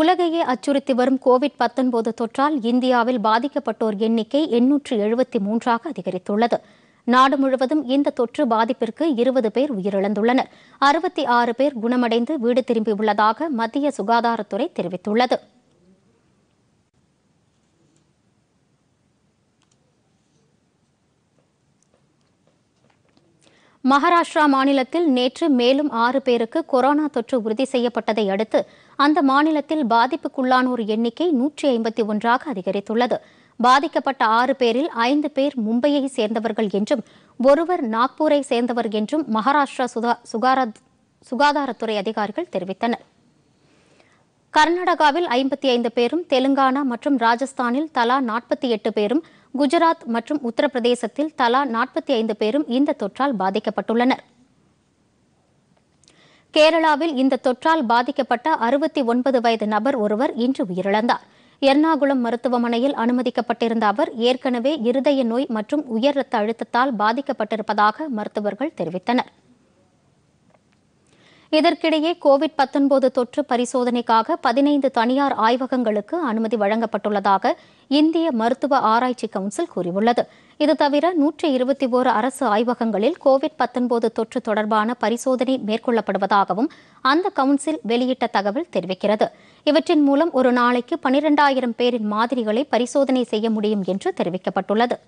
உலகையே அச்சுறுத்தி வரும் கோவிட் பத்தொன்பது தொற்றால் இந்தியாவில் பாதிக்கப்பட்டோர் எண்ணிக்கை எண்ணூற்று எழுபத்தி மூன்றாக அதிகரித்துள்ளது நாடு முழுவதும் இந்த தொற்று பாதிப்பிற்கு இருபது பேர் உயிரிழந்துள்ளனர் அறுபத்தி ஆறு பேர் குணமடைந்து வீடு திரும்பியுள்ளதாக மத்திய சுகாதாரத்துறை தெரிவித்துள்ளது மகாராஷ்டிரா மாநிலத்தில் நேற்று மேலும் ஆறு பேருக்கு கொரோனா தொற்று உறுதி செய்யப்பட்டதை அடுத்து அந்த மாநிலத்தில் பாதிப்புக்குள்ளானோர் எண்ணிக்கை நூற்றி ஐம்பத்தி ஒன்றாக அதிகரித்துள்ளது பாதிக்கப்பட்ட ஆறு பேரில் ஐந்து பேர் மும்பையை சேர்ந்தவர்கள் என்றும் ஒருவர் நாக்பூரை சேர்ந்தவர் என்றும் மகாராஷ்டிரா சுகாதாரத்துறை அதிகாரிகள் தெரிவித்தனர் கர்நாடகாவில் ஐம்பத்தி ஐந்து பேரும் தெலுங்கானா மற்றும் ராஜஸ்தானில் தலா நாற்பத்தி எட்டு பேரும் குஜராத் மற்றும் உத்தரப்பிரதேசத்தில் தலா நாற்பத்தி ஐந்து பேரும் இந்த தொற்றால் பாதிக்கப்பட்டுள்ளனர் கேரளாவில் இந்த தொற்றால் பாதிக்கப்பட்ட அறுபத்தி ஒன்பது வயது நபர் ஒருவர் இன்று உயிரிழந்தார் எர்ணாகுளம் மருத்துவமனையில் அனுமதிக்கப்பட்டிருந்த அவர் ஏற்கனவே இருதய நோய் மற்றும் உயர் ரத்த அழுத்தத்தால் பாதிக்கப்பட்டிருப்பதாக மருத்துவர்கள் தெரிவித்தனா் இதற்கிடையே கோவிட் பத்தொன்பது தொற்று பரிசோதனைக்காக பதினைந்து தனியார் ஆய்வகங்களுக்கு அனுமதி வழங்கப்பட்டுள்ளதாக இந்திய மருத்துவ ஆராய்ச்சி கவுன்சில் கூறியுள்ளது இது தவிர நூற்றி இருபத்தி ஓரு அரசு ஆய்வகங்களில் கோவிட் பத்தொன்பது தொற்று தொடர்பான பரிசோதனை மேற்கொள்ளப்படுவதாகவும் அந்த கவுன்சில் வெளியிட்ட தகவல் தெரிவிக்கிறது இவற்றின் மூலம் ஒரு நாளைக்கு பனிரெண்டாயிரம் பேரின் மாதிரிகளை பரிசோதனை செய்ய முடியும் என்று தெரிவிக்கப்பட்டுள்ளது